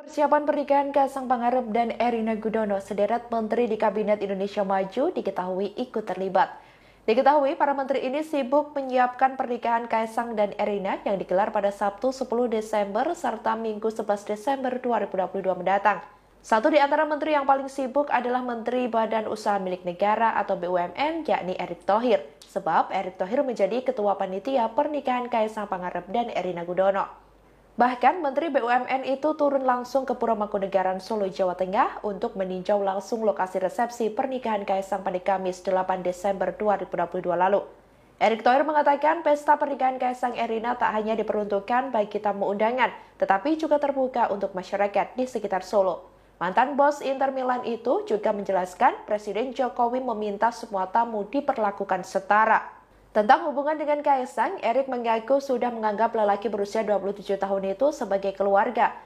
Persiapan pernikahan Kasang Pangarep dan Erina Gudono, sederet menteri di Kabinet Indonesia Maju diketahui ikut terlibat. Diketahui para menteri ini sibuk menyiapkan pernikahan Kaisang dan Erina yang digelar pada Sabtu 10 Desember serta Minggu 11 Desember 2022 mendatang. Satu di antara menteri yang paling sibuk adalah Menteri Badan Usaha Milik Negara atau BUMN yakni Erick Thohir, sebab Erick Thohir menjadi ketua panitia pernikahan Kaisang Pangarep dan Erina Gudono. Bahkan Menteri BUMN itu turun langsung ke Pura Mangkunegaran Solo, Jawa Tengah untuk meninjau langsung lokasi resepsi pernikahan Kaisang pada Kamis 8 Desember 2022 lalu. Erick Thohir mengatakan pesta pernikahan Kaisang Erina tak hanya diperuntukkan bagi tamu undangan, tetapi juga terbuka untuk masyarakat di sekitar Solo. Mantan bos Inter Milan itu juga menjelaskan Presiden Jokowi meminta semua tamu diperlakukan setara. Tentang hubungan dengan Kaisang, Erik mengaku sudah menganggap lelaki berusia 27 tahun itu sebagai keluarga.